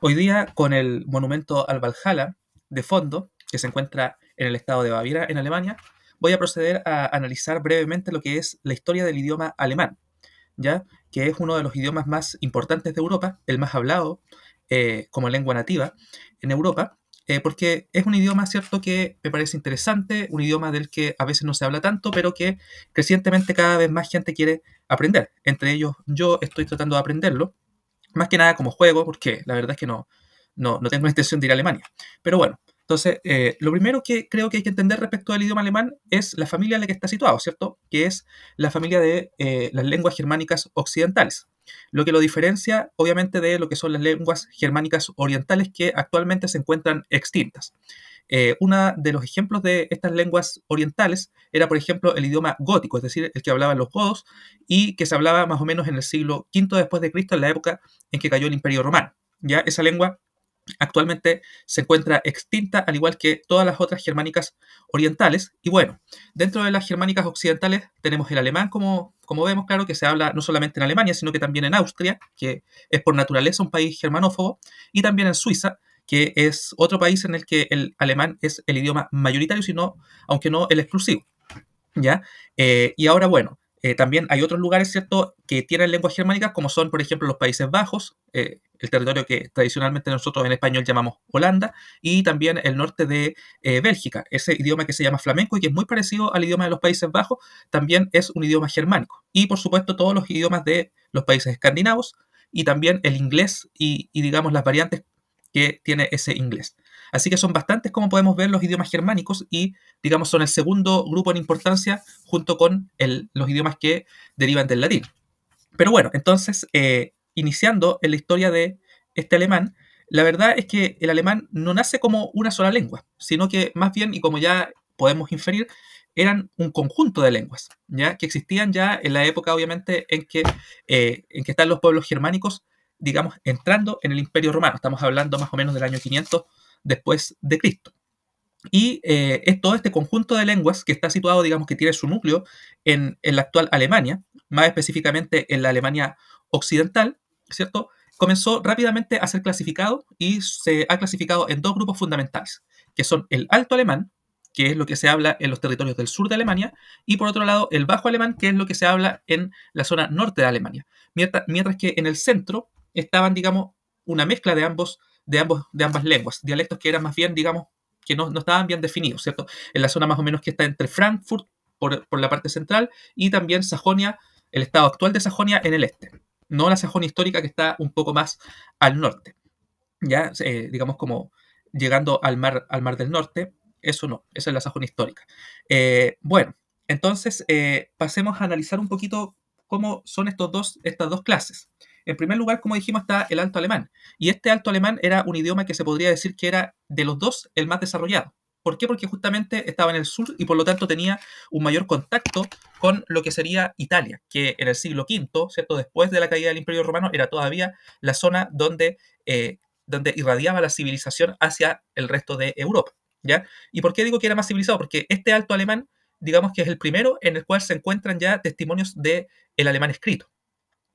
Hoy día, con el monumento al Valhalla de fondo, que se encuentra en el estado de Baviera, en Alemania, voy a proceder a analizar brevemente lo que es la historia del idioma alemán, ya que es uno de los idiomas más importantes de Europa, el más hablado eh, como lengua nativa en Europa, eh, porque es un idioma, cierto, que me parece interesante, un idioma del que a veces no se habla tanto, pero que crecientemente cada vez más gente quiere aprender. Entre ellos, yo estoy tratando de aprenderlo más que nada como juego, porque la verdad es que no, no, tengo la intención de ir a Alemania. Pero bueno, entonces, eh, lo primero que creo que hay que entender respecto al idioma alemán es la familia en la que está situado, ¿cierto? Que es la familia de eh, las lenguas germánicas occidentales. Lo que lo diferencia, obviamente, de lo que son las lenguas germánicas orientales que actualmente se encuentran extintas. Eh, uno de los ejemplos de estas lenguas orientales era, por ejemplo, el idioma gótico, es decir, el que hablaban los godos y que se hablaba más o menos en el siglo V después de Cristo, en la época en que cayó el Imperio Romano. Ya esa lengua actualmente se encuentra extinta, al igual que todas las otras germánicas orientales. Y bueno, dentro de las germánicas occidentales tenemos el alemán, como, como vemos, claro, que se habla no solamente en Alemania, sino que también en Austria, que es por naturaleza un país germanófobo, y también en Suiza, que es otro país en el que el alemán es el idioma mayoritario, sino, aunque no el exclusivo. ¿ya? Eh, y ahora, bueno, eh, también hay otros lugares, ¿cierto?, que tienen lenguas germánicas, como son, por ejemplo, los Países Bajos, eh, el territorio que tradicionalmente nosotros en español llamamos Holanda, y también el norte de Bélgica, ese idioma que se llama flamenco y que es muy parecido al idioma de los Países Bajos, también es un idioma germánico. Y, por supuesto, todos los idiomas de los países escandinavos, y también el inglés y, y digamos, las variantes que tiene ese inglés. Así que son bastantes, como podemos ver, los idiomas germánicos y, digamos, son el segundo grupo en importancia junto con los idiomas que derivan del latín. Pero bueno, entonces, eh, iniciando en la historia de este alemán, la verdad es que el alemán no nace como una sola lengua, sino que más bien, y como ya podemos inferir, eran un conjunto de lenguas, ¿ya? que existían ya en la época, obviamente, en que eh, están los pueblos germánicos digamos, entrando en el Imperio Romano. Estamos hablando más o menos del año 500 después de Cristo. Y eh, es todo este conjunto de lenguas que está situado, digamos, que tiene su núcleo en, la actual Alemania, más específicamente en la Alemania occidental, ¿cierto? Comenzó rápidamente a ser clasificado y se ha clasificado en dos grupos fundamentales, que son el alto alemán, que es lo que se habla en los territorios del sur de Alemania, y por otro lado el bajo alemán, que es lo que se habla en la zona norte de Alemania. mientras que en el centro estaban, digamos, una mezcla de ambos, de ambos, de ambas lenguas, dialectos que eran más bien, digamos, que no, estaban bien definidos, ¿cierto? En la zona más o menos que está entre Frankfurt, por, la parte central, y también Sajonia, el estado actual de Sajonia en el este, no la Sajonia histórica que está un poco más al norte, ya, eh, digamos, como llegando al mar, al mar del norte, eso no, esa es la Sajonia histórica. Eh, bueno, entonces eh, pasemos a analizar un poquito cómo son estos dos, estas dos clases. En primer lugar, como dijimos, está el alto alemán. Y este alto alemán era un idioma que se podría decir que era de los dos el más desarrollado. ¿Por qué? Porque justamente estaba en el sur y por lo tanto tenía un mayor contacto con lo que sería Italia, que en el siglo V, ¿cierto? después de la caída del Imperio Romano, era todavía la zona donde, eh, donde irradiaba la civilización hacia el resto de Europa. ¿ya? ¿Y por qué digo que era más civilizado? Porque este alto alemán, digamos que es el primero en el cual se encuentran ya testimonios del el alemán escrito.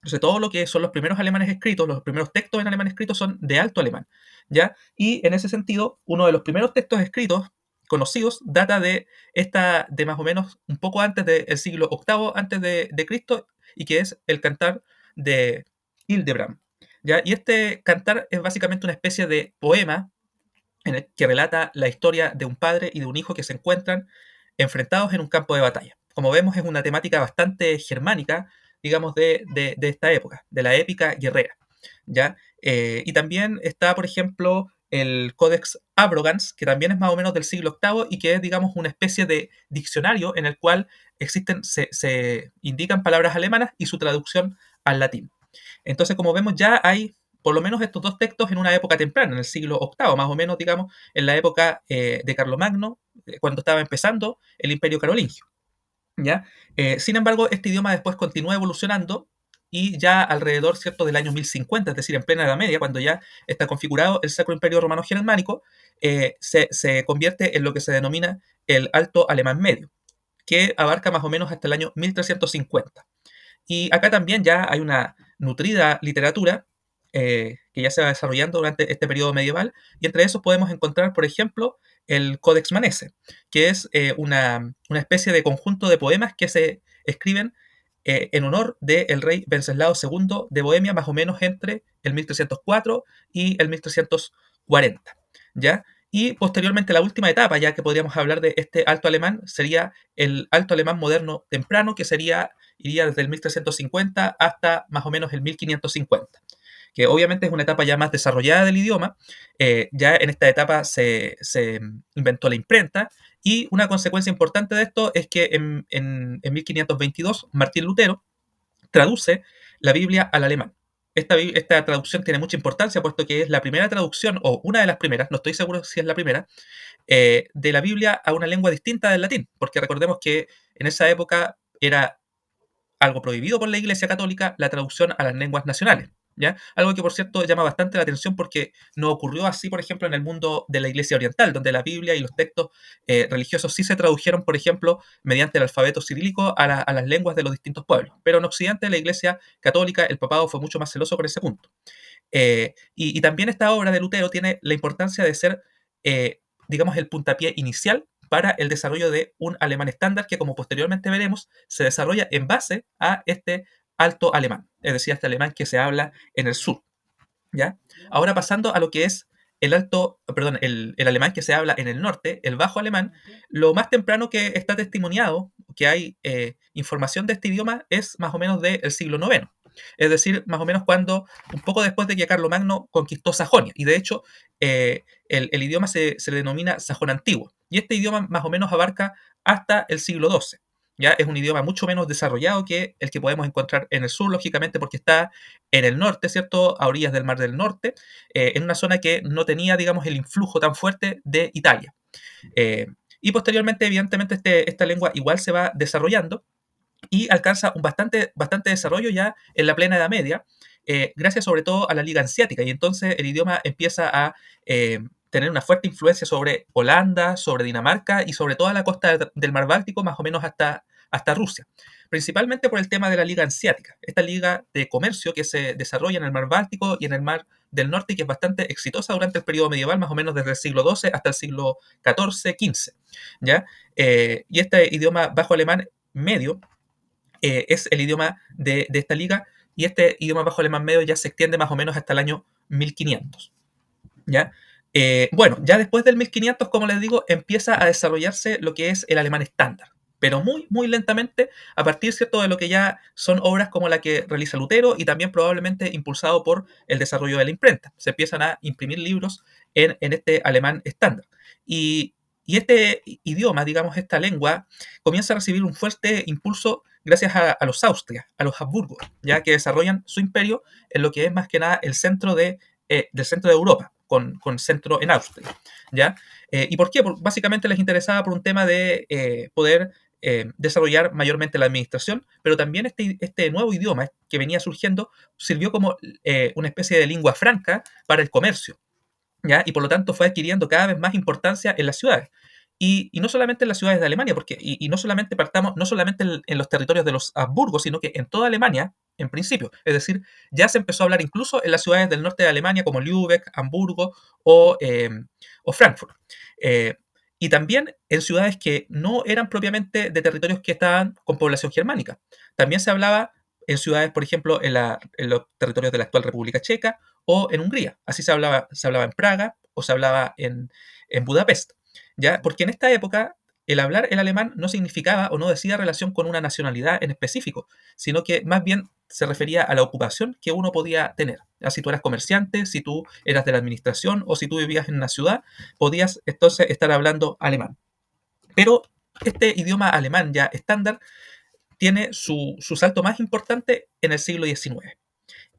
Entonces, todo lo que son los primeros alemanes escritos, los primeros textos en alemán escritos son de alto alemán, ¿ya? Y en ese sentido, uno de los primeros textos escritos conocidos data de esta, de más o menos un poco antes del siglo VIII antes de, de, Cristo, y que es el cantar de Hildebrand, ¿ya? Y este cantar es básicamente una especie de poema en el que relata la historia de un padre y de un hijo que se encuentran enfrentados en un campo de batalla. Como vemos, es una temática bastante germánica, digamos, de, esta época, de la épica guerrera. ¿ya? Eh, y también está, por ejemplo, el Codex Abrogans, que también es más o menos del siglo VIII y que es, digamos, una especie de diccionario en el cual existen, se, indican palabras alemanas y su traducción al latín. Entonces, como vemos, ya hay por lo menos estos dos textos en una época temprana, en el siglo VIII, más o menos, digamos, en la época eh, de Carlomagno, eh, cuando estaba empezando el Imperio Carolingio. ¿ya? Eh, sin embargo, este idioma después continúa evolucionando y ya alrededor ¿cierto? del año 1050, es decir, en plena Edad Media, cuando ya está configurado el Sacro Imperio Romano Germánico, eh, se, convierte en lo que se denomina el Alto Alemán Medio, que abarca más o menos hasta el año 1350. Y acá también ya hay una nutrida literatura eh, que ya se va desarrollando durante este periodo medieval, y entre esos podemos encontrar, por ejemplo, el Codex Manese, que es eh, una, especie de conjunto de poemas que se escriben eh, en honor del rey Venceslao II de Bohemia, más o menos entre el 1304 y el 1340. ¿ya? Y posteriormente la última etapa, ya que podríamos hablar de este alto alemán, sería el alto alemán moderno temprano, que sería, iría desde el 1350 hasta más o menos el 1550 que obviamente es una etapa ya más desarrollada del idioma. Eh, ya en esta etapa se, inventó la imprenta y una consecuencia importante de esto es que en, 1522 Martín Lutero traduce la Biblia al alemán. Esta, esta, traducción tiene mucha importancia, puesto que es la primera traducción, o una de las primeras, no estoy seguro si es la primera, eh, de la Biblia a una lengua distinta del latín, porque recordemos que en esa época era algo prohibido por la Iglesia Católica la traducción a las lenguas nacionales. Algo que, por cierto, llama bastante la atención porque no ocurrió así, por ejemplo, en el mundo de la Iglesia Oriental, donde la Biblia y los textos eh, religiosos sí se tradujeron, por ejemplo, mediante el alfabeto cirílico a, las lenguas de los distintos pueblos. Pero en Occidente, la Iglesia Católica, el papado fue mucho más celoso con ese punto. Eh, y, también esta obra de Lutero tiene la importancia de ser, eh, digamos, el puntapié inicial para el desarrollo de un alemán estándar que, como posteriormente veremos, se desarrolla en base a este alto alemán, es decir, este alemán que se habla en el sur. ¿ya? Ahora pasando a lo que es el alto, perdón, el, alemán que se habla en el norte, el bajo alemán, lo más temprano que está testimoniado, que hay eh, información de este idioma, es más o menos del siglo IX. Es decir, más o menos cuando, un poco después de que Carlomagno conquistó Sajonia. Y de hecho, eh, el, idioma se, se, denomina sajón antiguo. Y este idioma más o menos abarca hasta el siglo XII. Ya es un idioma mucho menos desarrollado que el que podemos encontrar en el sur, lógicamente, porque está en el norte, ¿cierto? A orillas del Mar del Norte, eh, en una zona que no tenía, digamos, el influjo tan fuerte de Italia. Eh, y posteriormente, evidentemente, este, esta lengua igual se va desarrollando y alcanza un bastante, bastante desarrollo ya en la plena Edad Media, eh, gracias sobre todo a la Liga Ansiática. Y entonces el idioma empieza a tener una fuerte influencia sobre Holanda, sobre Dinamarca y sobre toda la costa del Mar Báltico, más o menos hasta, hasta Rusia, principalmente por el tema de la Liga Ansiática, esta liga de comercio que se desarrolla en el Mar Báltico y en el Mar del Norte y que es bastante exitosa durante el periodo medieval, más o menos desde el siglo XII hasta el siglo XIV-XV. ¿ya? Eh, y este idioma bajo alemán medio eh, es el idioma de, de esta liga y este idioma bajo alemán medio ya se extiende más o menos hasta el año 1500. ¿ya? Eh, bueno, ya después del 1500, como les digo, empieza a desarrollarse lo que es el alemán estándar, pero muy, muy lentamente, a partir ¿cierto? de lo que ya son obras como la que realiza Lutero y también probablemente impulsado por el desarrollo de la imprenta. Se empiezan a imprimir libros en, este alemán estándar. Y, este idioma, digamos, esta lengua, comienza a recibir un fuerte impulso gracias a, los Austrias, a los Habsburgos, ya que desarrollan su imperio en lo que es más que nada el centro eh, centro de Europa con, centro en Austria. ¿ya? Eh, ¿Y por qué? básicamente les interesaba por un tema de eh, poder eh, desarrollar mayormente la administración, pero también este, este, nuevo idioma que venía surgiendo sirvió como una especie de lengua franca para el comercio. ¿ya? Y por lo tanto fue adquiriendo cada vez más importancia en las ciudades. Y, no solamente en las ciudades de Alemania, porque, y, no solamente partamos, no solamente en, los territorios de los habsburgos sino que en toda Alemania, en principio. Es decir, ya se empezó a hablar incluso en las ciudades del norte de Alemania, como Lübeck, Hamburgo o, em, Frankfurt. Eh, y también en ciudades que no eran propiamente de territorios que estaban con población germánica. También se hablaba en ciudades, por ejemplo, en, los territorios de la actual República Checa o en Hungría. Así se hablaba, se hablaba en Praga o se hablaba en, en Budapest. ¿ya? Porque en esta época el hablar el alemán no significaba o no decía relación con una nacionalidad en específico, sino que más bien se refería a la ocupación que uno podía tener. Si tú eras comerciante, si tú eras de la administración o si tú vivías en una ciudad, podías entonces estar hablando alemán. Pero este idioma alemán ya estándar tiene su, su salto más importante en el siglo XIX.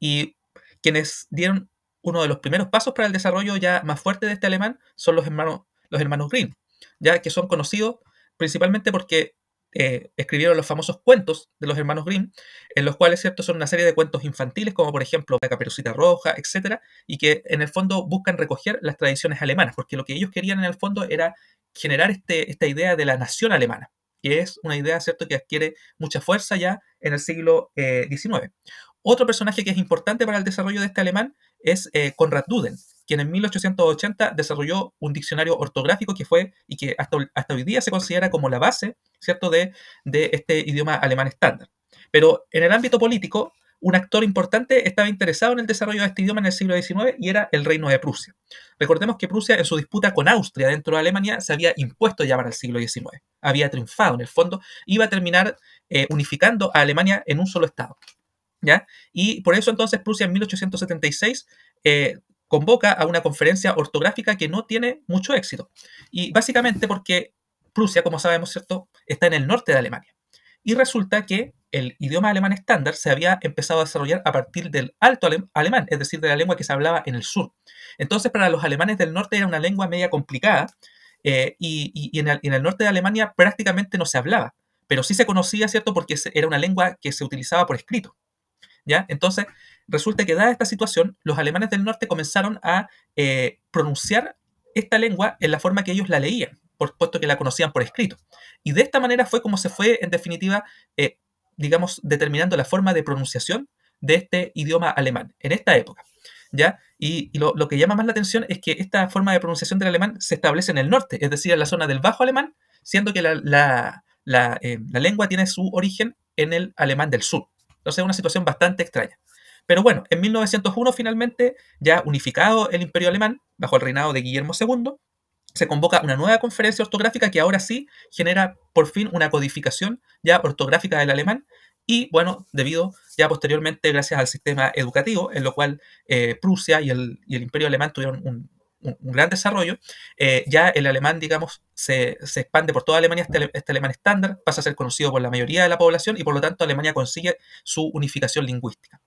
Y quienes dieron uno de los primeros pasos para el desarrollo ya más fuerte de este alemán son los hermanos los hermanos Grimm, ya que son conocidos principalmente porque eh, escribieron los famosos cuentos de los hermanos Grimm, en los cuales ¿cierto? son una serie de cuentos infantiles, como por ejemplo La Caperucita Roja, etcétera, y que en el fondo buscan recoger las tradiciones alemanas, porque lo que ellos querían en el fondo era generar este, esta idea de la nación alemana, que es una idea ¿cierto? que adquiere mucha fuerza ya en el siglo XIX. Eh, Otro personaje que es importante para el desarrollo de este alemán es eh, Konrad Duden, quien en 1880 desarrolló un diccionario ortográfico que fue y que hasta, hoy día se considera como la base, ¿cierto?, de, este idioma alemán estándar. Pero en el ámbito político, un actor importante estaba interesado en el desarrollo de este idioma en el siglo XIX y era el Reino de Prusia. Recordemos que Prusia en su disputa con Austria dentro de Alemania se había impuesto ya para el siglo XIX, había triunfado en el fondo, iba a terminar eh, unificando a Alemania en un solo estado. ¿ya? Y por eso entonces Prusia en 1876 convoca a una conferencia ortográfica que no tiene mucho éxito. Y básicamente porque Prusia, como sabemos, ¿cierto?, está en el norte de Alemania. Y resulta que el idioma alemán estándar se había empezado a desarrollar a partir del alto alemán, es decir, de la lengua que se hablaba en el sur. Entonces, para los alemanes del norte era una lengua media complicada eh, y, en, el, en, el, norte de Alemania prácticamente no se hablaba, pero sí se conocía, ¿cierto?, porque era una lengua que se utilizaba por escrito. Entonces, resulta que dada esta situación, los alemanes del norte comenzaron a eh, pronunciar esta lengua en la forma que ellos la leían, por, puesto que la conocían por escrito. Y de esta manera fue como se fue, en definitiva, eh, digamos, determinando la forma de pronunciación de este idioma alemán en esta época. ¿Ya? Y, lo, que llama más la atención es que esta forma de pronunciación del alemán se establece en el norte, es decir, en la zona del bajo alemán, siendo que la eh, lengua tiene su origen en el alemán del sur. Entonces es una situación bastante extraña. Pero bueno, en 1901 finalmente, ya unificado el imperio alemán, bajo el reinado de Guillermo II, se convoca una nueva conferencia ortográfica que ahora sí genera por fin una codificación ya ortográfica del alemán y bueno, debido ya posteriormente gracias al sistema educativo en lo cual eh, Prusia y el, y el imperio alemán tuvieron un, un, gran desarrollo, eh, ya el alemán, digamos, se, expande por toda Alemania, este, este, alemán estándar pasa a ser conocido por la mayoría de la población y por lo tanto Alemania consigue su unificación lingüística.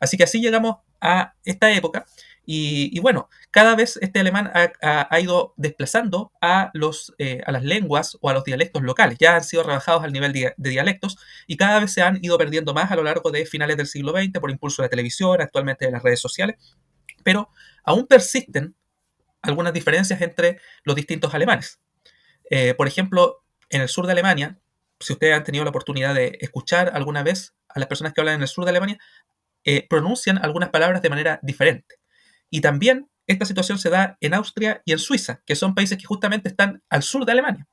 Así que así llegamos a esta época y, bueno, cada vez este alemán ha, ido desplazando a, los, eh, a las lenguas o a los dialectos locales. Ya han sido rebajados al nivel de dialectos y cada vez se han ido perdiendo más a lo largo de finales del siglo XX por impulso de la televisión, actualmente de las redes sociales. Pero aún persisten algunas diferencias entre los distintos alemanes. Eh, por ejemplo, en el sur de Alemania, si ustedes han tenido la oportunidad de escuchar alguna vez a las personas que hablan en el sur de Alemania, eh, pronuncian algunas palabras de manera diferente. Y también esta situación se da en Austria y en Suiza, que son países que justamente están al sur de Alemania.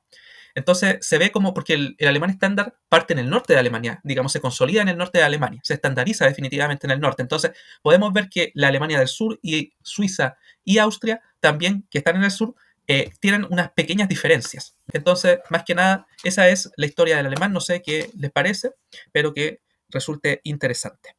Entonces se ve como, porque el, el, alemán estándar parte en el norte de Alemania, digamos, se consolida en el norte de Alemania, se estandariza definitivamente en el norte. Entonces podemos ver que la Alemania del sur y Suiza y Austria también que están en el sur eh, tienen unas pequeñas diferencias. Entonces, más que nada, esa es la historia del alemán. No sé qué les parece, pero que resulte interesante.